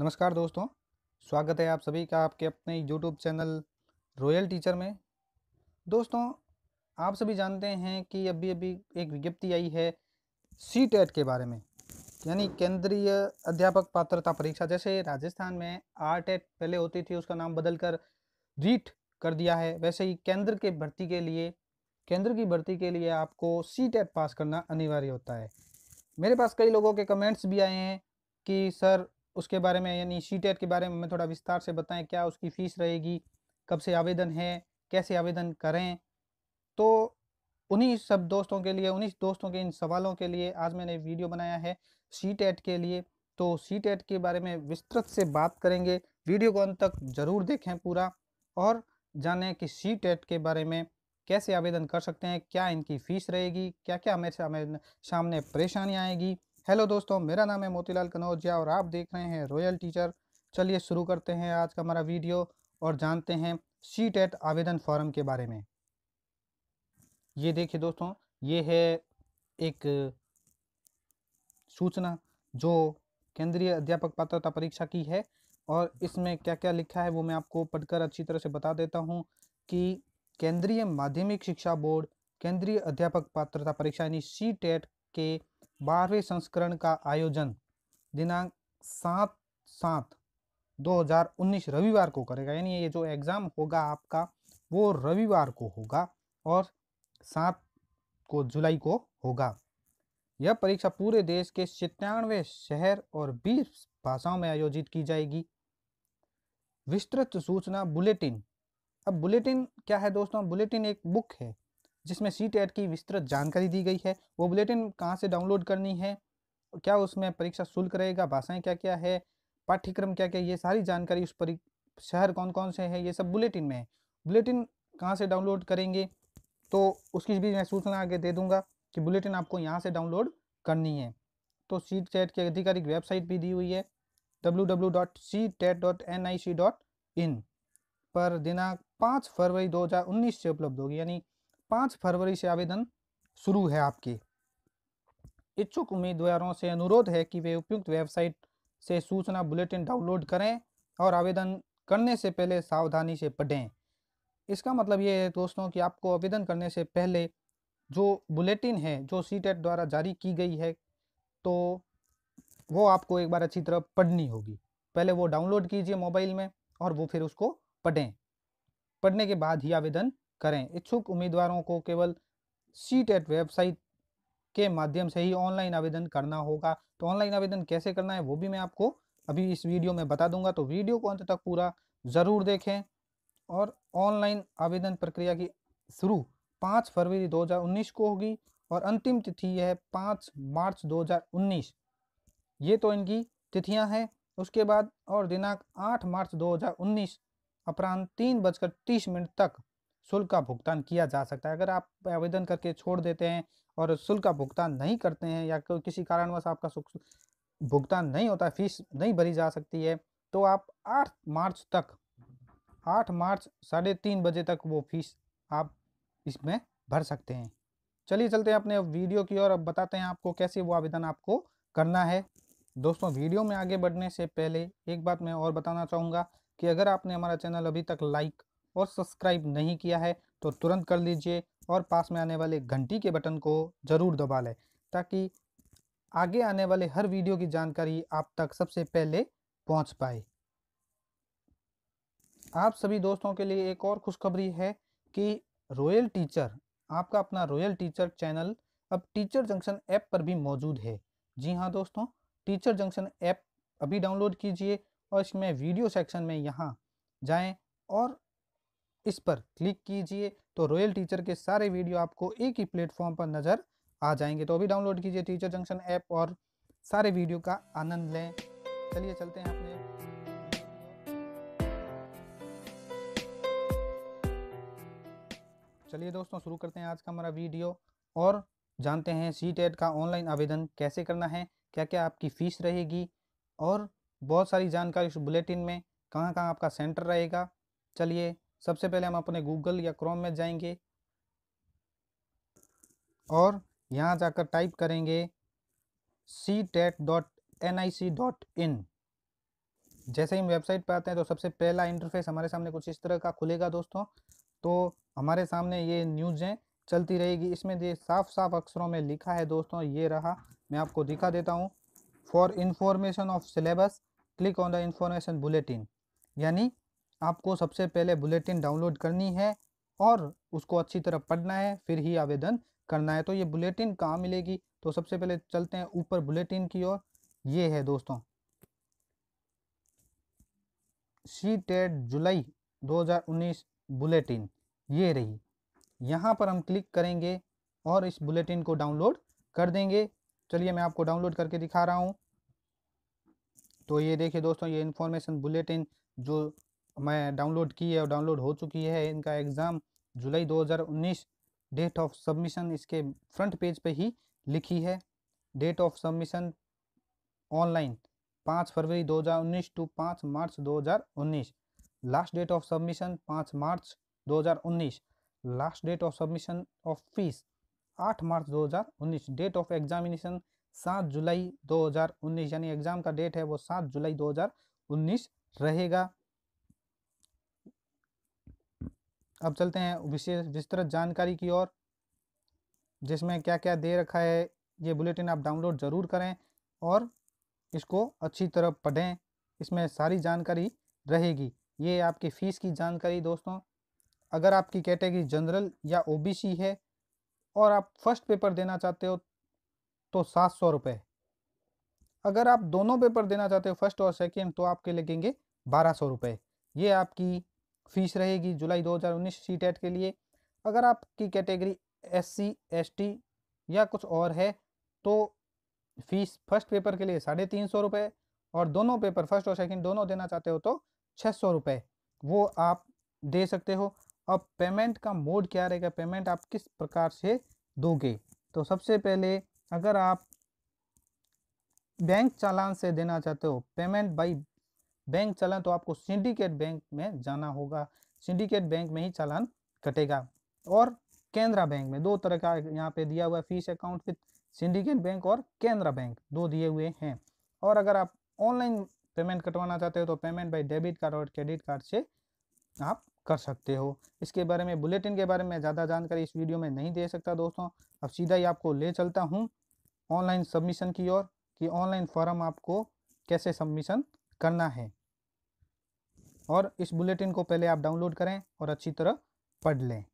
नमस्कार दोस्तों स्वागत है आप सभी का आपके अपने यूट्यूब चैनल रॉयल टीचर में दोस्तों आप सभी जानते हैं कि अभी अभी एक विज्ञप्ति आई है सी टेट e के बारे में यानी केंद्रीय अध्यापक पात्रता परीक्षा जैसे राजस्थान में आर टेट e पहले होती थी उसका नाम बदलकर रीट e कर दिया है वैसे ही केंद्र के भर्ती के लिए केंद्र की भर्ती के लिए आपको सी टेट पास करना अनिवार्य होता है मेरे पास कई लोगों के कमेंट्स भी आए हैं कि सर उसके बारे में यानी सी टेट के बारे में थोड़ा विस्तार से बताएं क्या उसकी फ़ीस रहेगी कब से आवेदन है कैसे आवेदन करें तो उन्हीं सब दोस्तों के लिए उन्हीं दोस्तों के इन सवालों के लिए आज मैंने वीडियो बनाया है सी के लिए तो सी के बारे में विस्तृत से बात करेंगे वीडियो को अंत तक ज़रूर देखें पूरा और जाने कि सी के बारे में कैसे आवेदन कर सकते हैं क्या इनकी फ़ीस रहेगी क्या क्या हमें सामने परेशानी आएगी हेलो दोस्तों मेरा नाम है मोतीलाल कनौजिया और आप देख रहे हैं रॉयल टीचर चलिए शुरू करते हैं आज का हमारा वीडियो और जानते हैं सी टेट आवेदन फॉर्म के बारे में ये देखिए दोस्तों ये है एक सूचना जो केंद्रीय अध्यापक पात्रता परीक्षा की है और इसमें क्या क्या लिखा है वो मैं आपको पढ़कर अच्छी तरह से बता देता हूँ कि केंद्रीय माध्यमिक शिक्षा बोर्ड केंद्रीय अध्यापक पात्रता परीक्षा यानी सी टेट के बारहवें संस्करण का आयोजन दिनांक सात सात 2019 रविवार को करेगा यानी ये जो एग्ज़ाम होगा आपका वो रविवार को होगा और सात को जुलाई को होगा यह परीक्षा पूरे देश के सितानवे शहर और बीस भाषाओं में आयोजित की जाएगी विस्तृत सूचना बुलेटिन अब बुलेटिन क्या है दोस्तों बुलेटिन एक बुक है जिसमें सी टेट की विस्तृत जानकारी दी गई है वो बुलेटिन कहाँ से डाउनलोड करनी है क्या उसमें परीक्षा शुल्क रहेगा भाषाएँ क्या क्या है पाठ्यक्रम क्या क्या ये सारी जानकारी उस परी शहर कौन कौन से हैं ये सब बुलेटिन में है बुलेटिन कहाँ से डाउनलोड करेंगे तो उसकी भी मैं सूचना आगे दे दूंगा कि बुलेटिन आपको यहाँ से डाउनलोड करनी है तो सी टेट की आधिकारिक वेबसाइट भी दी हुई है डब्ल्यू पर दिनांक पाँच फरवरी उन्नीस से उपलब्ध होगी यानी पाँच फरवरी से आवेदन शुरू है आपके इच्छुक उम्मीदवारों से अनुरोध है कि वे उपयुक्त वेबसाइट से सूचना बुलेटिन डाउनलोड करें और आवेदन करने से पहले सावधानी से पढ़ें इसका मतलब ये है दोस्तों कि आपको आवेदन करने से पहले जो बुलेटिन है जो सी द्वारा जारी की गई है तो वो आपको एक बार अच्छी तरह पढ़नी होगी पहले वो डाउनलोड कीजिए मोबाइल में और वो फिर उसको पढ़ें पढ़ने के बाद ही आवेदन करें इच्छुक उम्मीदवारों को केवल सीट एट वेबसाइट के माध्यम से ही ऑनलाइन आवेदन करना होगा तो ऑनलाइन आवेदन कैसे करना है वो भी मैं आपको अभी इस वीडियो में बता दूंगा तो वीडियो को अंत तक पूरा ज़रूर देखें और ऑनलाइन आवेदन प्रक्रिया की शुरू पाँच फरवरी 2019 को होगी और अंतिम तिथि यह है पाँच मार्च 2019 ये तो इनकी तिथियां हैं उसके बाद और दिनांक 8 मार्च 2019 हज़ार उन्नीस अपराह्न तीन बजकर तीस मिनट तक शुल्क का भुगतान किया जा सकता है अगर आप आवेदन करके छोड़ देते हैं और शुल्क का भुगतान नहीं करते हैं या किसी कारणवश आपका भुगतान नहीं होता फीस नहीं भरी जा सकती है तो आप आठ मार्च तक आठ मार्च साढ़े तीन बजे तक वो फीस आप इसमें भर सकते हैं चलिए चलते हैं अपने वीडियो की ओर अब बताते हैं आपको कैसे वो आवेदन आपको करना है दोस्तों वीडियो में आगे बढ़ने से पहले एक बात मैं और बताना चाहूँगा कि अगर आपने हमारा चैनल अभी तक लाइक और सब्सक्राइब नहीं किया है तो तुरंत कर लीजिए और पास में आने वाले घंटी के बटन को ज़रूर दबा लें ताकि आगे आने वाले हर वीडियो की जानकारी आप तक सबसे पहले पहुंच पाए आप सभी दोस्तों के लिए एक और खुशखबरी है कि रॉयल टीचर आपका अपना रॉयल टीचर चैनल अब टीचर जंक्शन ऐप पर भी मौजूद है जी हाँ दोस्तों टीचर जंक्शन ऐप अभी डाउनलोड कीजिए और इसमें वीडियो सेक्शन में यहाँ जाएं और इस पर क्लिक कीजिए तो रॉयल टीचर के सारे वीडियो आपको एक ही प्लेटफॉर्म पर नज़र आ जाएंगे तो अभी डाउनलोड कीजिए टीचर जंक्शन ऐप और सारे वीडियो का आनंद लें चलिए चलते हैं अपने चलिए दोस्तों शुरू करते हैं आज का हमारा वीडियो और जानते हैं सी टेट e का ऑनलाइन आवेदन कैसे करना है क्या क्या आपकी फ़ीस रहेगी और बहुत सारी जानकारी इस बुलेटिन में कहां कहां आपका सेंटर रहेगा चलिए सबसे पहले हम अपने गूगल या क्रोम में जाएंगे और यहाँ जाकर टाइप करेंगे C TET dot N I C dot in जैसे ही हम वेबसाइट पर आते हैं तो सबसे पहला इंटरफेस हमारे सामने कुछ इस तरह का खुलेगा दोस्तों तो हमारे सामने ये न्यूज़ें चलती रहेगी इसमें ये साफ साफ अक्षरों में लिखा है दोस्तों ये रहा मैं आपको दिखा देता हूँ for information of syllabus click on the information bulletin यानी आपको सबसे पहले बुलेटिन डाउनलोड करनी है और उसको अच्छी तरह पढ़ना है फिर ही आवेदन करना है तो ये बुलेटिन कहाँ मिलेगी तो सबसे पहले चलते हैं ऊपर बुलेटिन की ओर ये है दोस्तों सी टेट जुलाई 2019 बुलेटिन ये रही यहाँ पर हम क्लिक करेंगे और इस बुलेटिन को डाउनलोड कर देंगे चलिए मैं आपको डाउनलोड करके दिखा रहा हूँ तो ये देखिए दोस्तों ये इन्फॉर्मेशन बुलेटिन जो मैं डाउनलोड की है और डाउनलोड हो चुकी है इनका एग्ज़ाम जुलाई 2019 डेट ऑफ सबमिशन इसके फ्रंट पेज पे ही लिखी है डेट ऑफ सबमिशन ऑनलाइन पाँच फरवरी 2019 टू पाँच मार्च 2019 लास्ट डेट ऑफ सबमिशन पाँच मार्च 2019 last date of submission of fees आठ मार्च 2019 डेट ऑफ एग्जामिनेशन सात जुलाई 2019 यानी एग्ज़ाम का डेट है वो सात जुलाई 2019 रहेगा अब चलते हैं विशेष विस्तृत जानकारी की ओर जिसमें क्या क्या दे रखा है ये बुलेटिन आप डाउनलोड ज़रूर करें और इसको अच्छी तरह पढ़ें इसमें सारी जानकारी रहेगी ये आपकी फ़ीस की जानकारी दोस्तों अगर आपकी कैटेगरी जनरल या ओबीसी है और आप फर्स्ट पेपर देना चाहते हो तो सात सौ रुपये अगर आप दोनों पेपर देना चाहते हो फर्स्ट और सेकेंड तो आपके लगेंगे बारह सौ रुपये ये आपकी फीस रहेगी जुलाई 2019 सी टेट के लिए अगर आपकी category S C S T या कुछ और है तो फीस फर्स्ट पेपर के लिए साढ़े तीन सौ रुपये और दोनों पेपर फर्स्ट और सेकंड दोनों देना चाहते हो तो छः सौ रुपये वो आप दे सकते हो अब पेमेंट का मोड क्या रहेगा पेमेंट आप किस प्रकार से दोगे तो सबसे पहले अगर आप बैंक चालान से देना चाहते हो पेमेंट बाई बैंक चलान तो आपको सिंडिकेट बैंक में जाना होगा सिंडिकेट बैंक में ही चलान कटेगा और केंद्रा बैंक में दो तरह का यहाँ पे दिया हुआ fees account with Syndicate Bank और केंद्रा बैंक दो दिए हुए हैं और अगर आप ऑनलाइन पेमेंट कटवाना चाहते हो तो पेमेंट बाई डेबिट कार्ड और क्रेडिट कार्ड से आप कर सकते हो इसके बारे में बुलेटिन के बारे में ज़्यादा जानकारी इस वीडियो में नहीं दे सकता दोस्तों अब सीधा ही आपको ले चलता हूँ ऑनलाइन सबमिशन की ओर कि ऑनलाइन फॉर्म आपको कैसे सबमिशन करना है और इस बुलेटिन को पहले आप डाउनलोड करें और अच्छी तरह पढ़ लें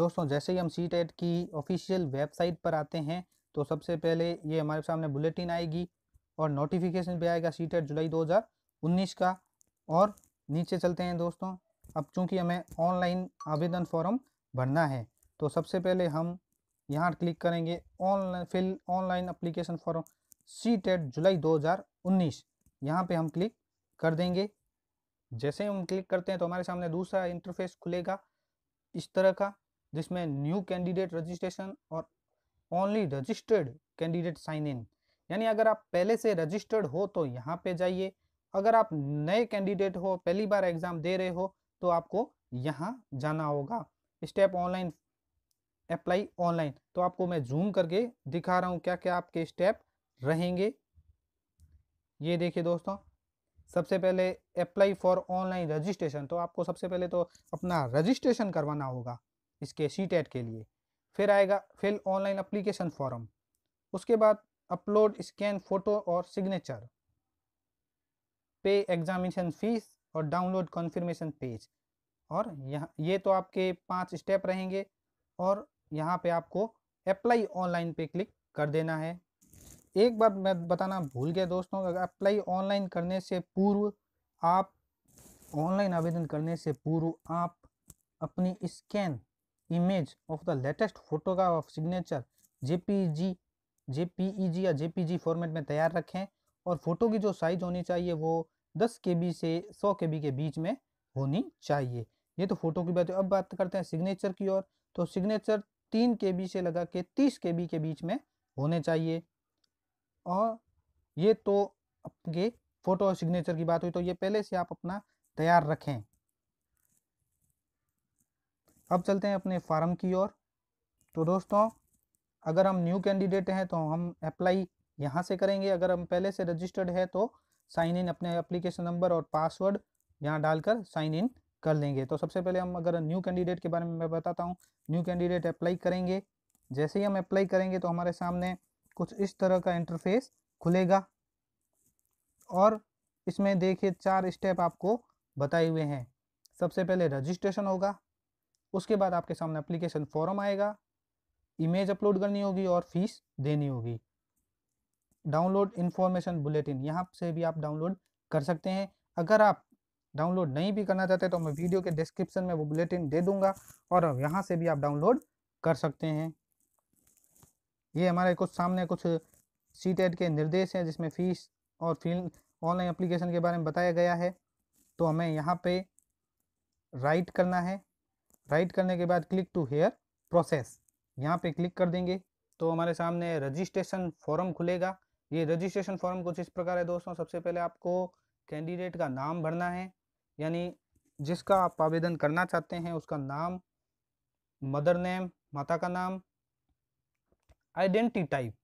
दोस्तों जैसे ही हम सी टेट की ऑफिशियल वेबसाइट पर आते हैं तो सबसे पहले ये हमारे सामने बुलेटिन आएगी और नोटिफिकेशन भी आएगा सी टेट जुलाई 2019 का और नीचे चलते हैं दोस्तों अब चूंकि हमें ऑनलाइन आवेदन फॉर्म भरना है तो सबसे पहले हम यहाँ क्लिक करेंगे online fill online application form C TET जुलाई 2019 यहाँ पे हम क्लिक कर देंगे जैसे हम क्लिक करते हैं तो हमारे सामने दूसरा इंटरफेस खुलेगा इस तरह का जिसमें न्यू कैंडिडेट रजिस्ट्रेशन और only registered candidate sign in यानी अगर आप पहले से रजिस्टर्ड हो तो यहाँ पे जाइए अगर आप नए कैंडिडेट हो पहली बार एग्ज़ाम दे रहे हो तो आपको यहाँ जाना होगा स्टेप ऑनलाइन अप्लाई ऑनलाइन तो आपको मैं जूम करके दिखा रहा हूँ क्या क्या आपके स्टेप रहेंगे ये देखिए दोस्तों सबसे पहले अप्लाई फॉर ऑनलाइन रजिस्ट्रेशन तो आपको सबसे पहले तो अपना रजिस्ट्रेशन करवाना होगा इसके सी के लिए फिर आएगा फिल ऑनलाइन अप्लीकेशन फॉर्म उसके बाद अपलोड स्कैन फ़ोटो और सिग्नेचर पे एग्जामिनेशन फीस और डाउनलोड कॉन्फर्मेशन पेज और यहाँ ये तो आपके पांच स्टेप रहेंगे और यहाँ पे आपको अप्लाई ऑनलाइन पे क्लिक कर देना है एक बार मैं बताना भूल गया दोस्तों अगर अप्लाई ऑनलाइन करने से पूर्व आप ऑनलाइन आवेदन करने से पूर्व आप अपनी scan image of the latest photograph of signature JPG JPEG या जेपीजी फॉर्मेट e में तैयार रखें और फोटो की जो साइज होनी चाहिए वो दस के से सौ के के बीच में होनी चाहिए ये तो फोटो की बात है अब बात करते हैं सिग्नेचर की ओर तो सिग्नेचर तीन के से लगा के तीस के के बीच में होने चाहिए और ये तो आपके फोटो और सिग्नेचर की बात हुई तो ये पहले से आप अपना तैयार रखें अब चलते हैं अपने फार्म की ओर तो दोस्तों अगर हम न्यू कैंडिडेट हैं तो हम अप्लाई यहाँ से करेंगे अगर हम पहले से रजिस्टर्ड है तो साइन इन अपने एप्लीकेशन नंबर और पासवर्ड यहाँ डालकर साइन इन कर लेंगे तो सबसे पहले हम अगर न्यू कैंडिडेट के बारे में मैं बताता हूँ न्यू कैंडिडेट अप्लाई करेंगे जैसे ही हम अप्लाई करेंगे तो हमारे सामने कुछ इस तरह का इंटरफेस खुलेगा और इसमें देखिए चार स्टेप आपको बताए हुए हैं सबसे पहले रजिस्ट्रेशन होगा उसके बाद आपके सामने एप्लीकेशन फॉर्म आएगा इमेज अपलोड करनी होगी और फीस देनी होगी डाउनलोड इन्फॉर्मेशन बुलेटिन यहाँ से भी आप डाउनलोड कर सकते हैं अगर आप डाउनलोड नहीं भी करना चाहते तो मैं वीडियो के डिस्क्रिप्शन में वो बुलेटिन दे दूंगा और यहाँ से भी आप डाउनलोड कर सकते हैं ये हमारे कुछ सामने कुछ सी टेट e के निर्देश हैं जिसमें फीस और फील्ड ऑनलाइन अप्लीकेशन के बारे में बताया गया है तो हमें यहाँ पे राइट करना है राइट करने के बाद क्लिक टू हेयर प्रोसेस यहाँ पे क्लिक कर देंगे तो हमारे सामने रजिस्ट्रेशन फॉर्म खुलेगा ये रजिस्ट्रेशन फॉर्म कुछ इस प्रकार है दोस्तों सबसे पहले आपको कैंडिडेट का नाम भरना है यानी जिसका आप आवेदन करना चाहते हैं उसका नाम मदर नेम माता का नाम आइडेंटी टाइप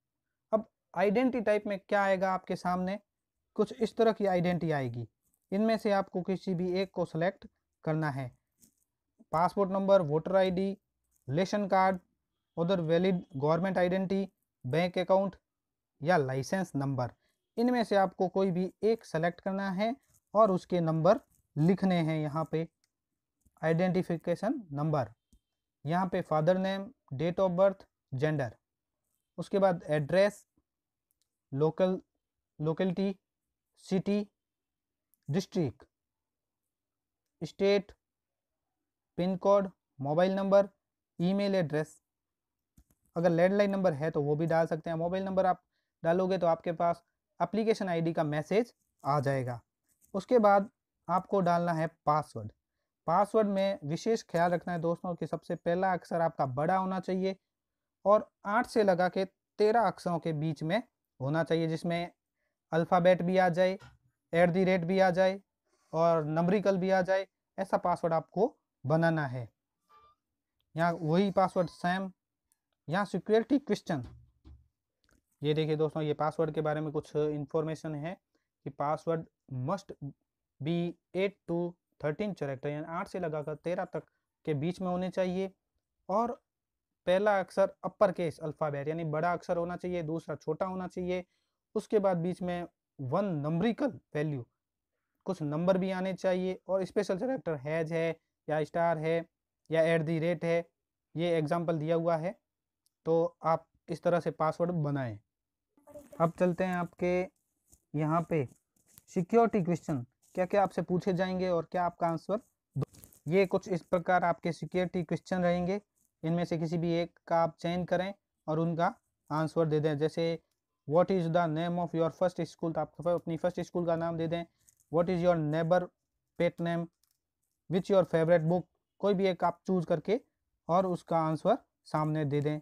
अब आइडेंटी टाइप में क्या आएगा आपके सामने कुछ इस तरह की आइडेंटी आएगी इनमें से आपको किसी भी एक को सेलेक्ट करना है passport number voter ID, ration card उधर valid government identity bank account या लाइसेंस नंबर इनमें से आपको कोई भी एक सेलेक्ट करना है और उसके नंबर लिखने हैं यहाँ पे आइडेंटिफिकेशन नंबर यहाँ पे father name date of birth gender उसके बाद address local locality city district state pin code mobile number email address अगर लैंडलाइन नंबर है तो वो भी डाल सकते हैं मोबाइल नंबर आप डालोगे तो आपके पास एप्लीकेशन आईडी का मैसेज आ जाएगा उसके बाद आपको डालना है पासवर्ड पासवर्ड में विशेष ख्याल रखना है दोस्तों कि सबसे पहला अक्सर आपका बड़ा होना चाहिए और आठ से लगा के तेरह अक्षरों के बीच में होना चाहिए जिसमें अल्फ़ाबेट भी आ जाए एट दी रेट भी आ जाए और नंबरिकल भी आ जाए ऐसा पासवर्ड आपको बनाना है यहाँ वही पासवर्ड सेम यहाँ सिक्योरिटी क्वेश्चन ये देखिए दोस्तों ये पासवर्ड के बारे में कुछ इन्फॉर्मेशन है कि password must be eight to thirteen character यानी आठ से लगाकर तेरह तक के बीच में होने चाहिए और पहला अक्षर अपर केस अल्फ़ाबेट यानी बड़ा अक्षर होना चाहिए दूसरा छोटा होना चाहिए उसके बाद बीच में वन नंबरिकल वैल्यू कुछ नंबर भी आने चाहिए और स्पेशल करेक्टर हैज है या स्टार है या एट दी रेट है ये एग्जाम्पल दिया हुआ है तो आप इस तरह से पासवर्ड बनाएं अब चलते हैं आपके यहाँ पे सिक्योरिटी क्वेश्चन क्या क्या आपसे पूछे जाएंगे और क्या आपका आंसर ये कुछ इस प्रकार आपके सिक्योरिटी क्वेश्चन रहेंगे इनमें से किसी भी एक का आप चयन करें और उनका आंसर दे दें जैसे what is the name of your first school तो आप अपनी फर्स्ट स्कूल का नाम दे दें what is your neighbour pet name which your favourite book कोई भी एक आप चूज करके और उसका आंसर सामने दे दें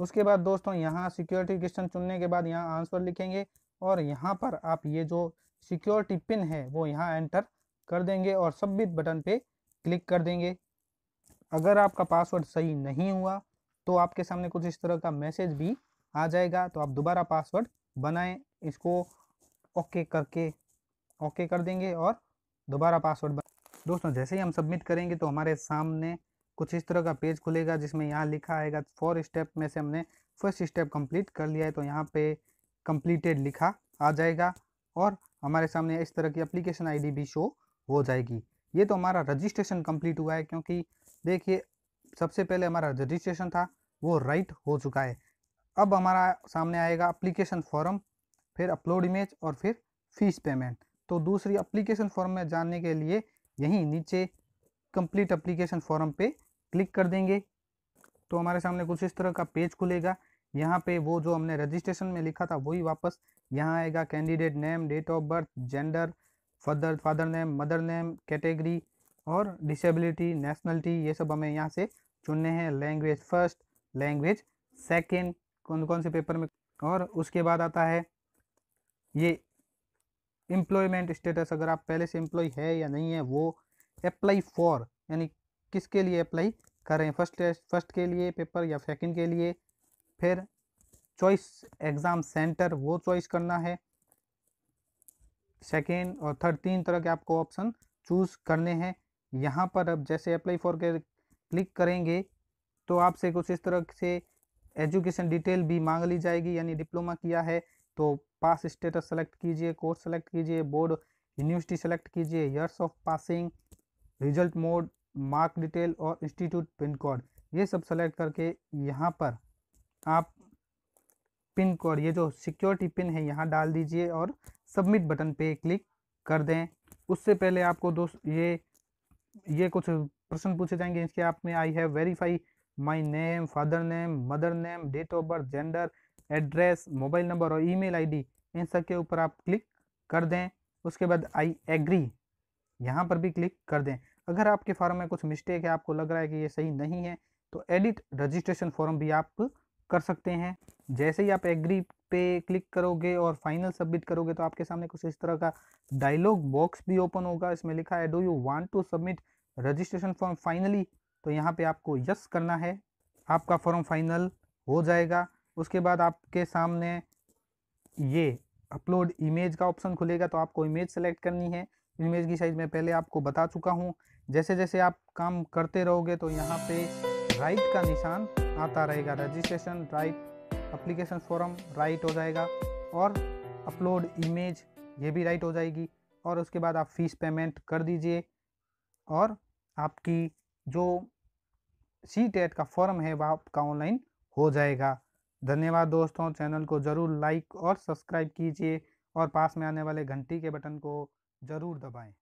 उसके बाद दोस्तों यहाँ सिक्योरिटी क्वेश्चन चुनने के बाद यहाँ आंसर लिखेंगे और यहाँ पर आप ये जो सिक्योरिटी पिन है वो यहाँ एंटर कर देंगे और सबमिट बटन पे क्लिक कर देंगे अगर आपका पासवर्ड सही नहीं हुआ तो आपके सामने कुछ इस तरह का मैसेज भी आ जाएगा तो आप दोबारा पासवर्ड बनाएं इसको ओके करके ओके कर देंगे और दोबारा पासवर्ड दोस्तों जैसे ही हम सबमिट करेंगे तो हमारे सामने कुछ इस तरह का पेज खुलेगा जिसमें यहाँ लिखा आएगा फोर स्टेप में से हमने फर्स्ट स्टेप कंप्लीट कर लिया है तो यहाँ पे कंप्लीटेड लिखा आ जाएगा और हमारे सामने इस तरह की एप्लीकेशन आईडी भी शो हो जाएगी ये तो हमारा रजिस्ट्रेशन कंप्लीट हुआ है क्योंकि देखिए सबसे पहले हमारा रजिस्ट्रेशन था वो राइट हो चुका है अब हमारा सामने आएगा अप्लीकेशन फॉर्म फिर अपलोड इमेज और फिर फीस पेमेंट तो दूसरी अप्लीकेशन फॉर्म में जानने के लिए यहीं नीचे कंप्लीट अप्लीकेशन फॉर्म पे क्लिक कर देंगे तो हमारे सामने कुछ इस तरह का पेज खुलेगा यहाँ पे वो जो हमने रजिस्ट्रेशन में लिखा था वही वापस यहाँ आएगा candidate name date of birth gender father father name mother name category और डिसेबिलिटी नेशनलिटी ये सब हमें यहाँ से चुनने हैं लैंग्वेज फर्स्ट लैंग्वेज सेकेंड कौन कौन से पेपर में और उसके बाद आता है ये एम्प्लॉयमेंट स्टेटस अगर आप पहले से एम्प्लॉय है या नहीं है वो अप्लाई फॉर यानी किसके लिए अप्लाई कर रहे हैं फर्स्ट फर्स्ट के लिए पेपर या सेकंड के लिए फिर चॉइस एग्ज़ाम सेंटर वो चॉइस करना है सेकेंड और थर्ड तीन तरह के आपको ऑप्शन चूज़ करने हैं यहाँ पर अब जैसे अप्लाई फॉर के क्लिक करेंगे तो आपसे कुछ इस तरह से एजुकेशन डिटेल भी मांग ली जाएगी यानी डिप्लोमा किया है तो पास स्टेटस सेलेक्ट कीजिए कोर्स सेलेक्ट कीजिए बोर्ड यूनिवर्सिटी सेलेक्ट कीजिए years of passing result mode mark detail और इंस्टीट्यूट पिन कोड ये सब सेलेक्ट करके यहाँ पर आप पिन कोड ये जो सिक्योरिटी पिन है यहाँ डाल दीजिए और सबमिट बटन पे क्लिक कर दें उससे पहले आपको दोस्त ये ये कुछ प्रश्न पूछे जाएंगे इसके आप में I have verify my name father name mother name date of birth gender address mobile number और ईमेल आईडी इन सब के ऊपर आप क्लिक कर दें उसके बाद आई एग्री यहाँ पर भी क्लिक कर दें अगर आपके फॉर्म में कुछ मिस्टेक है आपको लग रहा है कि ये सही नहीं है तो एडिट रजिस्ट्रेशन फॉर्म भी आप कर सकते हैं जैसे ही आप एग्री पे क्लिक करोगे और फाइनल सबमिट करोगे तो आपके सामने कुछ इस तरह का डायलॉग बॉक्स भी ओपन होगा इसमें लिखा है do you want to submit registration form finally तो यहाँ पे आपको यस करना है आपका फॉर्म फाइनल हो जाएगा उसके बाद आपके सामने ये अपलोड इमेज का ऑप्शन खुलेगा तो आपको इमेज सेलेक्ट करनी है इमेज की साइज़ मैं पहले आपको बता चुका हूँ जैसे जैसे आप काम करते रहोगे तो यहाँ पे राइट का निशान आता रहेगा registration right application form right हो जाएगा और अपलोड इमेज ये भी राइट हो जाएगी और उसके बाद आप फीस पेमेंट कर दीजिए और आपकी जो सी टेट का फॉर्म है वह आपका ऑनलाइन हो जाएगा धन्यवाद दोस्तों चैनल को ज़रूर लाइक और सब्सक्राइब कीजिए और पास में आने वाले घंटी के बटन को ज़रूर दबाएं